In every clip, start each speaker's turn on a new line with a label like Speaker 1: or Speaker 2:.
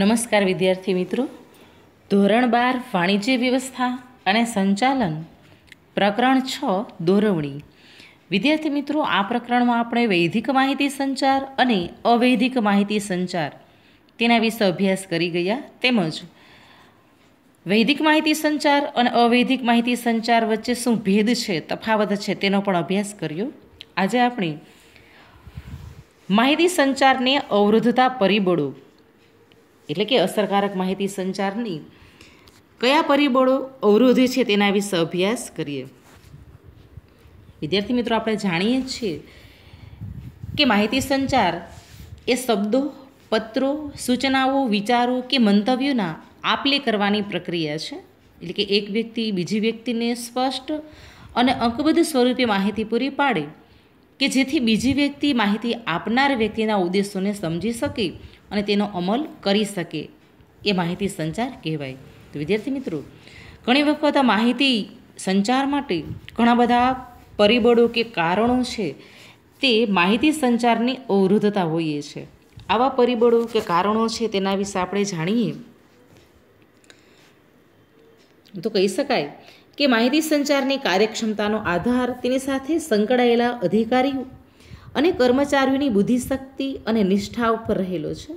Speaker 1: નમસ્કાર વિદ્યાર્થી મિત્રો ધોરણ બાર વાણિજ્ય વ્યવસ્થા અને સંચાલન પ્રકરણ છ દોરવણી વિદ્યાર્થી મિત્રો આ પ્રકરણમાં આપણે વૈદિક માહિતી સંચાર અને અવૈધિક માહિતી સંચાર તેના વિશે અભ્યાસ કરી ગયા તેમજ વૈદિક માહિતી સંચાર અને અવૈધિક માહિતી સંચાર વચ્ચે શું ભેદ છે તફાવત છે તેનો પણ અભ્યાસ કર્યો આજે આપણે માહિતી સંચારને અવરોધતા પરિબળો એટલે કે અસરકારક માહિતી સંચારની કયા પરિબળો અવરોધે છે તેના વિશે અભ્યાસ કરીએ વિદ્યાર્થી મિત્રો આપણે જાણીએ છીએ કે માહિતી સંચાર એ શબ્દો પત્રો સૂચનાઓ વિચારો કે મંતવ્યોના આપલે કરવાની પ્રક્રિયા છે એટલે કે એક વ્યક્તિ બીજી વ્યક્તિને સ્પષ્ટ અને અંકબદ્ધ સ્વરૂપે માહિતી પૂરી પાડે કે જેથી બીજી વ્યક્તિ માહિતી આપનાર વ્યક્તિના ઉદ્દેશોને સમજી શકે અને તેનો અમલ કરી શકે એ માહિતી સંચાર કહેવાય તો વિદ્યાર્થી મિત્રો ઘણી વખત આ માહિતી સંચાર માટે ઘણા બધા પરિબળો કે કારણો છે તે માહિતી સંચારની અવરોધતા હોઈએ છે આવા પરિબળો કે કારણો છે તેના વિશે આપણે જાણીએ તો કહી શકાય કે માહિતી સંચારની કાર્યક્ષમતાનો આધાર તેની સાથે સંકળાયેલા અધિકારી અને કર્મચારીઓની બુદ્ધિશક્તિ અને નિષ્ઠા ઉપર રહેલો છે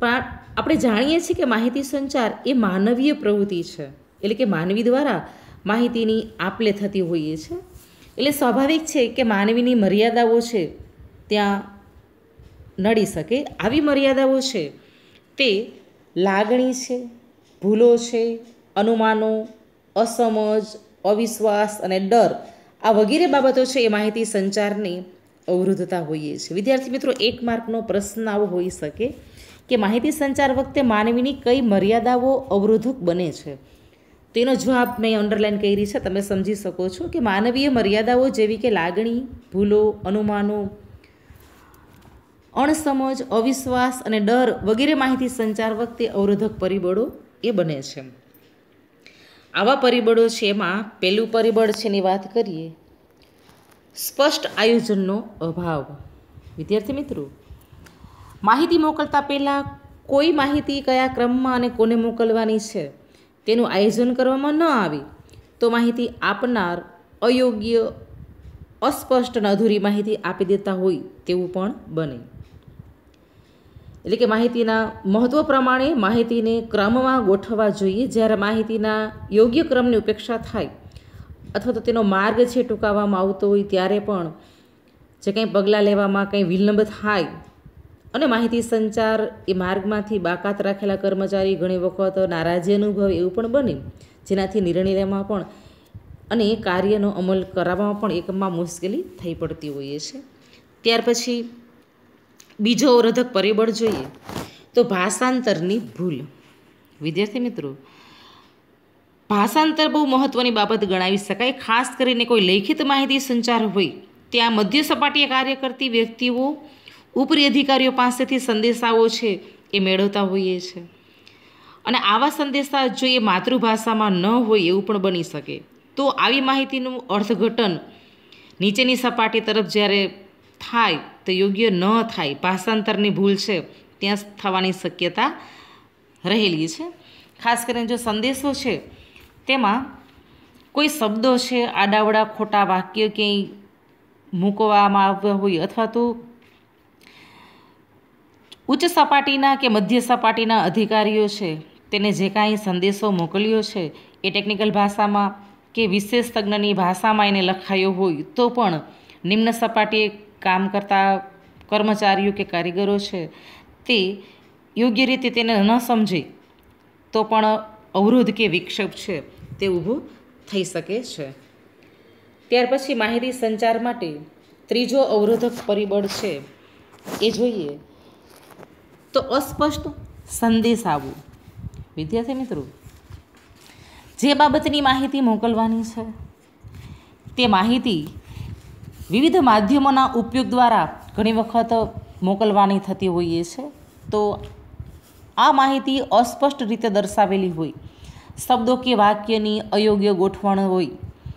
Speaker 1: પણ આપણે જાણીએ છીએ કે માહિતી સંચાર એ માનવીય પ્રવૃત્તિ છે એટલે કે માનવી દ્વારા માહિતીની આપલે થતી હોઈએ છે એટલે સ્વાભાવિક છે કે માનવીની મર્યાદાઓ છે ત્યાં નડી શકે આવી મર્યાદાઓ છે તે લાગણી છે ભૂલો છે અનુમાનો અસમજ અવિશ્વાસ અને ડર આ વગેરે બાબતો છે એ માહિતી સંચારની અવરોધતા હોઈએ છીએ વિદ્યાર્થી મિત્રો એક માર્કનો પ્રશ્ન આવો હોઈ શકે કે માહિતી સંચાર વખતે માનવીની કઈ મર્યાદાઓ અવરોધક બને છે તેનો જવાબ મેં અંડરલાઇન કરી છે તમે સમજી શકો છો કે માનવીય મર્યાદાઓ જેવી કે લાગણી ભૂલો અનુમાનો અણસમજ અવિશ્વાસ અને ડર વગેરે માહિતી સંચાર વખતે અવરોધક પરિબળો એ બને છે આવા પરિબળો છે એમાં પહેલું પરિબળ છે એની વાત કરીએ સ્પષ્ટ આયોજનનો અભાવ વિદ્યાર્થી મિત્રો માહિતી મોકલતા પહેલાં કોઈ માહિતી કયા ક્રમમાં અને કોને મોકલવાની છે તેનું આયોજન કરવામાં ન આવે તો માહિતી આપનાર અયોગ્ય અસ્પષ્ટ અધૂરી માહિતી આપી દેતા હોય તેવું પણ બને એટલે કે માહિતીના મહત્ત્વ પ્રમાણે માહિતીને ક્રમમાં ગોઠવવા જોઈએ જ્યારે માહિતીના યોગ્ય ક્રમની ઉપેક્ષા થાય અથવા તો તેનો માર્ગ છે ટૂંકાવવામાં આવતો હોય ત્યારે પણ જે કંઈ પગલાં લેવામાં કંઈ વિલંબ થાય અને માહિતી સંચાર એ માર્ગમાંથી બાકાત રાખેલા કર્મચારી ઘણી વખત નારાજી અનુભવ એવું પણ બને જેનાથી નિર્ણય લેવામાં પણ અને એ કાર્યનો અમલ કરાવવામાં પણ એકમાં મુશ્કેલી થઈ પડતી હોઈએ છે ત્યાર પછી બીજો અવરોધક પરિબળ જોઈએ તો ભાષાંતરની ભૂલ વિદ્યાર્થી મિત્રો ભાષાંતર બહુ મહત્ત્વની બાબત ગણાવી શકાય ખાસ કરીને કોઈ લેખિત માહિતી સંચાર હોય ત્યાં મધ્ય સપાટીએ કાર્ય કરતી વ્યક્તિઓ ઉપરી અધિકારીઓ પાસેથી સંદેશાઓ છે એ મેળવતા હોઈએ છે અને આવા સંદેશા જો એ માતૃભાષામાં ન હોય એવું પણ બની શકે તો આવી માહિતીનું અર્થઘટન નીચેની સપાટી તરફ જ્યારે થાય તો યોગ્ય ન થાય ભાષાંતરની ભૂલ છે ત્યાં થવાની શક્યતા રહેલી છે ખાસ કરીને જો સંદેશો છે તેમાં કોઈ શબ્દો છે આડાવડા ખોટા વાક્ય ક્યાંય મૂકવામાં આવ્યા હોય અથવા તો ઉચ્ચ સપાટીના કે મધ્ય સપાટીના અધિકારીઓ છે તેને જે કાંઈ સંદેશો મોકલ્યો છે એ ટેકનિકલ ભાષામાં કે વિશેષ તજ્ઞની ભાષામાં એને લખાયો હોય તો પણ નિમ્ન સપાટીએ કામ કરતા કર્મચારીઓ કે કારીગરો છે તે યોગ્ય રીતે તેને ન સમજે તો પણ અવરોધ કે વિક્ષેપ છે તે ઊભો થઈ શકે છે ત્યાર પછી માહિતી સંચાર માટે ત્રીજો અવરોધક પરિબળ છે એ જોઈએ તો અસ્પષ્ટ સંદેશ આવવો વિદ્યાર્થી મિત્રો જે બાબતની માહિતી મોકલવાની છે તે માહિતી વિવિધ માધ્યમોના ઉપયોગ દ્વારા ઘણી વખત મોકલવાની થતી હોઈએ છે તો આ માહિતી અસ્પષ્ટ રીતે દર્શાવેલી હોય શબ્દો કે વાક્યની અયોગ્ય ગોઠવણ હોય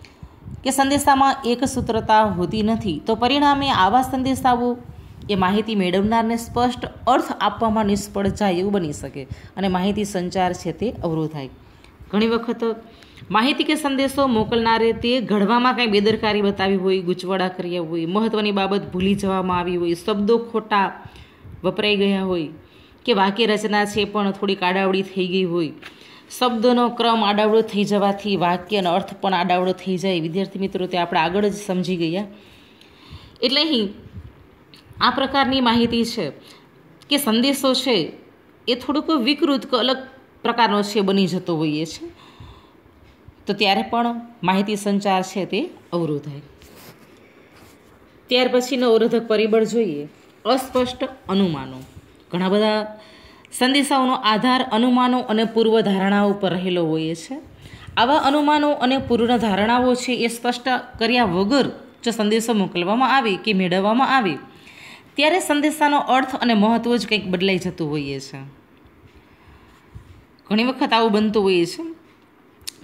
Speaker 1: કે સંદેશામાં એક સૂત્રતા હોતી નથી તો પરિણામે આવા સંદેશાઓ એ માહિતી મેળવનારને સ્પષ્ટ અર્થ આપવામાં નિષ્ફળ જાય એવું બની શકે અને માહિતી સંચાર છે તે અવરોધાય ઘણી વખત માહિતી કે સંદેશો મોકલનારે તે ઘડવામાં કંઈ બેદરકારી બતાવી હોય ગૂંચવડા કર્યા હોય મહત્ત્વની બાબત ભૂલી જવામાં આવી હોય શબ્દો ખોટા વપરાઈ ગયા હોય કે વાક્ય રચના છે પણ થોડીક આડાવડી થઈ ગઈ હોય શબ્દોનો ક્રમ આડાવડો થઈ જવાથી વાક્યનો અર્થ પણ આડાવડો થઈ જાય વિદ્યાર્થી મિત્રો તે આપણે આગળ જ સમજી ગયા એટલે અહીં આ પ્રકારની માહિતી છે કે સંદેશો છે એ થોડુંક વિકૃત કે અલગ પ્રકારનો છે બની જતો હોઈએ છીએ તો ત્યારે પણ માહિતી સંચાર છે તે અવરોધાય ત્યાર પછીનો અવરોધક પરિબળ જોઈએ અસ્પષ્ટ અનુમાનો ઘણા બધા સંદેશાઓનો આધાર અનુમાનો અને પૂર્વ ધારણાઓ ઉપર રહેલો હોય છે આવા અનુમાનો અને પૂર્ણ ધારણાઓ છે એ સ્પષ્ટ કર્યા વગર જો સંદેશો મોકલવામાં આવે કે મેળવવામાં આવે ત્યારે સંદેશાનો અર્થ અને મહત્ત્વ જ કંઈક બદલાઈ જતું હોઈએ છે ઘણી વખત આવું બનતું હોઈએ છે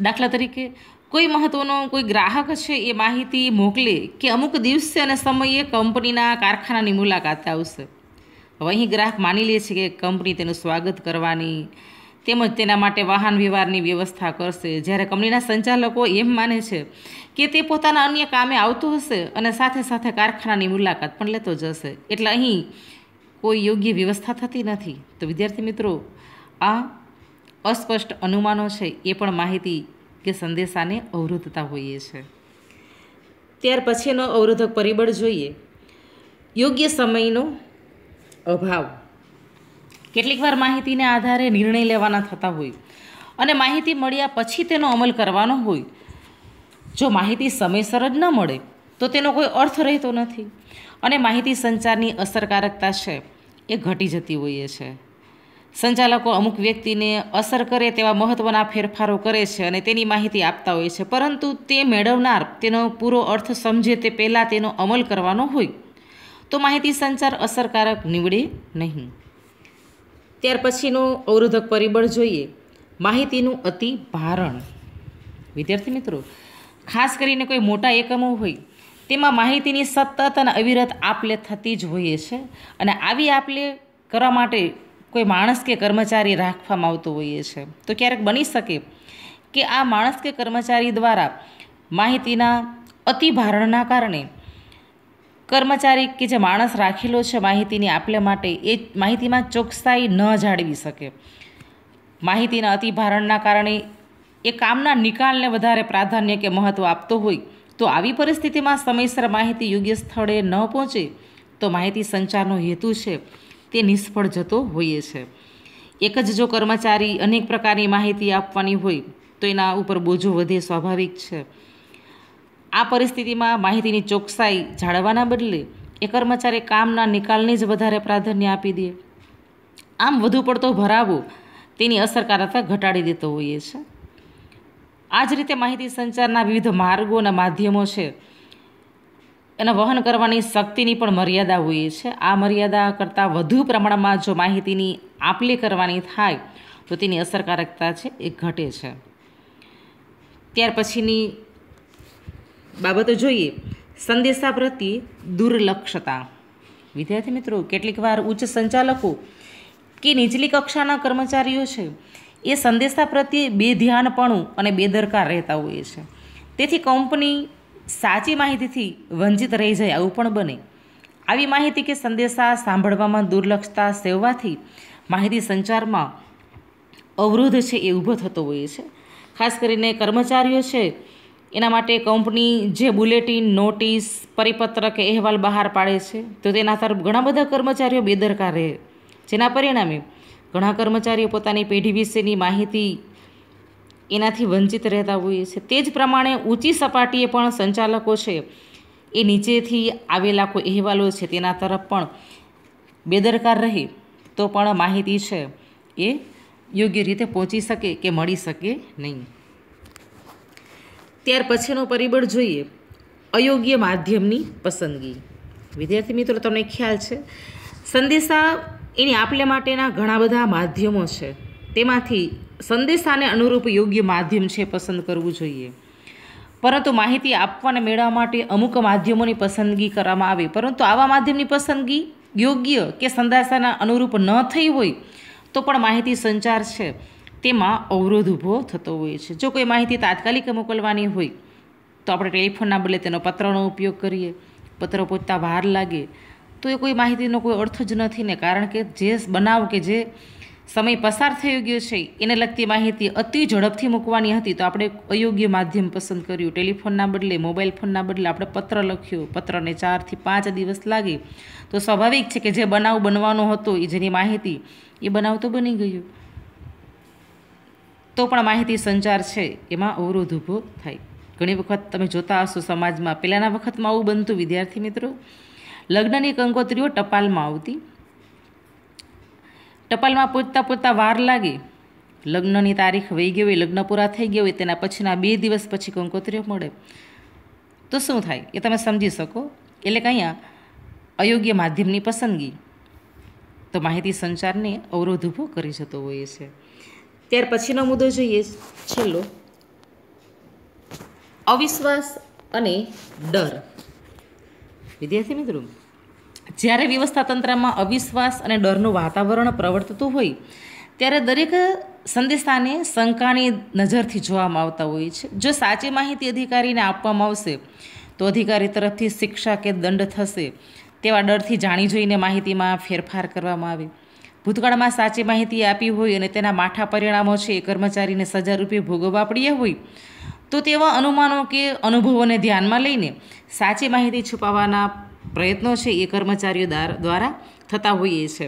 Speaker 1: દાખલા તરીકે કોઈ મહત્ત્વનો કોઈ ગ્રાહક છે એ માહિતી મોકલે કે અમુક દિવસે અને સમયે કંપનીના કારખાનાની મુલાકાત આવશે હવે અહીં ગ્રાહક માની લે છે કે કંપની તેનું સ્વાગત કરવાની તેમજ તેના માટે વાહન વ્યવહારની વ્યવસ્થા કરશે જ્યારે કંપનીના સંચાલકો એમ માને છે કે તે પોતાના અન્ય કામે આવતો હશે અને સાથે સાથે કારખાનાની મુલાકાત પણ લેતો જશે એટલે અહીં કોઈ યોગ્ય વ્યવસ્થા થતી નથી તો વિદ્યાર્થી મિત્રો આ અસ્પષ્ટ અનુમાનો છે એ પણ માહિતી કે સંદેશાને અવરોધતા હોઈએ છે ત્યાર પછીનો અવરોધક પરિબળ જોઈએ યોગ્ય સમયનો અભાવ કેટલીક વાર માહિતીને આધારે નિર્ણય લેવાના થતા હોય અને માહિતી મળ્યા પછી તેનો અમલ કરવાનો હોય જો માહિતી સમયસર જ ન મળે તો તેનો કોઈ અર્થ રહેતો નથી અને માહિતી સંચારની અસરકારકતા છે એ ઘટી જતી હોઈએ છે સંચાલકો અમુક વ્યક્તિને અસર કરે તેવા મહત્ત્વના ફેરફારો કરે છે અને તેની માહિતી આપતા હોય છે પરંતુ તે મેળવનાર તેનો પૂરો અર્થ સમજે તે પહેલાં તેનો અમલ કરવાનો હોય તો માહિતી સંચાર અસરકારક નીવડે નહીં ત્યાર પછીનું અવરોધક પરિબળ જોઈએ માહિતીનું અતિ ભારણ વિદ્યાર્થી મિત્રો ખાસ કરીને કોઈ મોટા એકમો હોય તેમાં માહિતીની સતત અને અવિરત આપલે થતી જ હોઈએ છે અને આવી આપલે કરવા માટે કોઈ માણસ કે કર્મચારી રાખવામાં આવતો હોઈએ છે તો ક્યારેક બની શકે કે આ માણસ કે કર્મચારી દ્વારા માહિતીના અતિભારણના કારણે કર્મચારી કે જે માણસ રાખેલો છે માહિતીની આપલે માટે એ માહિતીમાં ચોકસાઈ ન જાળવી શકે માહિતીના અતિભારણના કારણે એ કામના નિકાલને વધારે પ્રાધાન્ય કે મહત્ત્વ આપતો હોય તો આવી પરિસ્થિતિમાં સમયસર માહિતી યોગ્ય સ્થળે ન પહોંચે તો માહિતી સંચારનો હેતુ છે તે નિષ્ફળ જતો હોઈએ છે એક જ જો કર્મચારી અનેક પ્રકારની માહિતી આપવાની હોય તો એના ઉપર બોજો વધે સ્વાભાવિક છે આ પરિસ્થિતિમાં માહિતીની ચોકસાઈ જાળવવાના બદલે એ કર્મચારી કામના નિકાલને જ વધારે પ્રાધાન્ય આપી દે આમ વધુ પડતો ભરાવો તેની અસરકારકતા ઘટાડી દેતો હોઈએ છે આ જ રીતે માહિતી સંચારના વિવિધ માર્ગો અને માધ્યમો છે એના વહન કરવાની શક્તિની પણ મર્યાદા હોય છે આ મર્યાદા કરતાં વધુ પ્રમાણમાં જો માહિતીની આપ લે કરવાની થાય તો તેની અસરકારકતા છે એ ઘટે છે ત્યાર પછીની બાબતો જોઈએ સંદેશા પ્રત્યે દુર્લક્ષતા વિદ્યાર્થી મિત્રો કેટલીક વાર ઉચ્ચ સંચાલકો કે નીચલી કક્ષાના કર્મચારીઓ છે એ સંદેશા પ્રત્યે બેધ્યાનપણું અને બેદરકાર રહેતા હોય છે તેથી કંપની સાચી માહિતીથી વંચિત રહી જાય આવું પણ બને આવી માહિતી કે સંદેશા સાંભળવામાં દુર્લક્ષતા સેવવાથી માહિતી સંચારમાં અવરોધ છે એ ઊભો થતો હોય છે ખાસ કરીને કર્મચારીઓ છે એના માટે કંપની જે બુલેટિન નોટિસ પરિપત્ર કે અહેવાલ બહાર પાડે છે તો તેના તરફ ઘણા બધા કર્મચારીઓ બેદરકાર રહે જેના પરિણામે ઘણા કર્મચારીઓ પોતાની પેઢી વિશેની માહિતી એનાથી વંચિત રહેતા હોઈએ છીએ તે જ પ્રમાણે ઊંચી સપાટીએ પણ સંચાલકો છે એ નીચેથી આવેલા કોઈ અહેવાલો છે તેના તરફ પણ બેદરકાર રહે તો પણ માહિતી છે એ યોગ્ય રીતે પહોંચી શકે કે મળી શકે નહીં ત્યાર પછીનો પરિબળ જોઈએ અયોગ્ય માધ્યમની પસંદગી વિદ્યાર્થી મિત્રો તમને ખ્યાલ છે સંદેશા એની આપલે માટેના ઘણા બધા માધ્યમો છે તેમાંથી સંદેશાને અનુરૂપ યોગ્ય માધ્યમ છે પસંદ કરવું જોઈએ પરંતુ માહિતી આપવાને મેળવવા માટે અમુક માધ્યમોની પસંદગી કરવામાં આવે પરંતુ આવા માધ્યમની પસંદગી યોગ્ય કે સંદેશાના અનુરૂપ ન થઈ હોય તો પણ માહિતી સંચાર છે તેમાં અવરોધ ઊભો થતો હોય છે જો કોઈ માહિતી તાત્કાલિક મોકલવાની હોય તો આપણે ટેલિફોનના બદલે તેનો પત્રનો ઉપયોગ કરીએ પત્ર પહોંચતા વાર લાગે તો એ કોઈ માહિતીનો કોઈ અર્થ જ નથી ને કારણ કે જે બનાવ કે જે સમય પસાર થઈ ગયો છે એને લગતી માહિતી અતિ ઝડપથી મૂકવાની હતી તો આપણે અયોગ્ય માધ્યમ પસંદ કર્યું ટેલિફોનના બદલે મોબાઈલ ફોનના બદલે આપણે પત્ર લખ્યો પત્રને ચારથી પાંચ દિવસ લાગે તો સ્વાભાવિક છે કે જે બનાવ બનવાનો હતો એ જેની માહિતી એ બનાવ તો બની ગયો તો પણ માહિતી સંચાર છે એમાં અવરોધ ઊભો થાય ઘણી વખત તમે જોતા હશો સમાજમાં પહેલાંના વખતમાં આવું બનતું વિદ્યાર્થી મિત્રો લગ્નની કંકોત્રીઓ ટપાલમાં આવતી ટપાલમાં પૂછતા પૂછતા વાર લાગે લગ્નની તારીખ વહી ગઈ હોય લગ્ન પૂરા થઈ ગયા હોય તેના પછીના બે દિવસ પછી કંકોત્રીઓ મળે તો શું થાય એ તમે સમજી શકો એટલે કે અયોગ્ય માધ્યમની પસંદગી તો માહિતી સંચારને અવરોધ ઊભો કરી જતો હોઈએ છે ત્યાર પછીનો મુદ્દો જોઈએ છેલ્લો અવિશ્વાસ અને ડર વિદ્યાર્થી મિત્રો જ્યારે વ્યવસ્થાતંત્રમાં અવિશ્વાસ અને ડરનું વાતાવરણ પ્રવર્તતું હોય ત્યારે દરેક સંદેશાને શંકાની નજરથી જોવામાં આવતા હોય છે જો સાચી માહિતી અધિકારીને આપવામાં આવશે તો અધિકારી તરફથી શિક્ષા કે દંડ થશે તેવા ડરથી જાણી જોઈને માહિતીમાં ફેરફાર કરવામાં આવે ભૂતકાળમાં સાચી માહિતી આપી હોય અને તેના માઠા પરિણામો છે એ કર્મચારીને સજારૂપે રૂપે ભોગવવા પડ્યા હોય તો તેવા અનુમાનો કે અનુભવોને ધ્યાનમાં લઈને સાચી માહિતી છુપાવવાના પ્રયત્નો છે એ કર્મચારીઓ દ્વારા થતા હોઈએ છે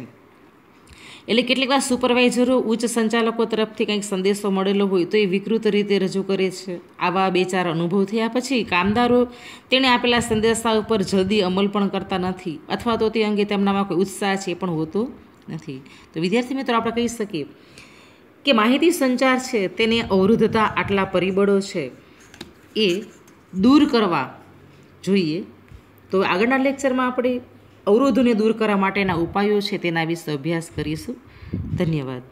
Speaker 1: એટલે કેટલીક વાર સુપરવાઇઝરો ઉચ્ચ સંચાલકો તરફથી કંઈક સંદેશો મળેલો હોય તો એ વિકૃત રીતે રજૂ કરે છે આવા બે ચાર અનુભવ થયા પછી કામદારો તેણે આપેલા સંદેશા ઉપર જલ્દી અમલ પણ કરતા નથી અથવા તો તે અંગે તેમનામાં કોઈ ઉત્સાહ છે એ પણ હોતો નથી તો વિદ્યાર્થી મિત્રો આપણે કહી શકીએ કે માહિતી સંચાર છે તેને અવરોધતા આટલા પરિબળો છે એ દૂર કરવા જોઈએ તો આગળના લેક્ચરમાં આપણે અવરોધોને દૂર કરવા માટેના ઉપાયો છે તેના વિશે અભ્યાસ કરીશું ધન્યવાદ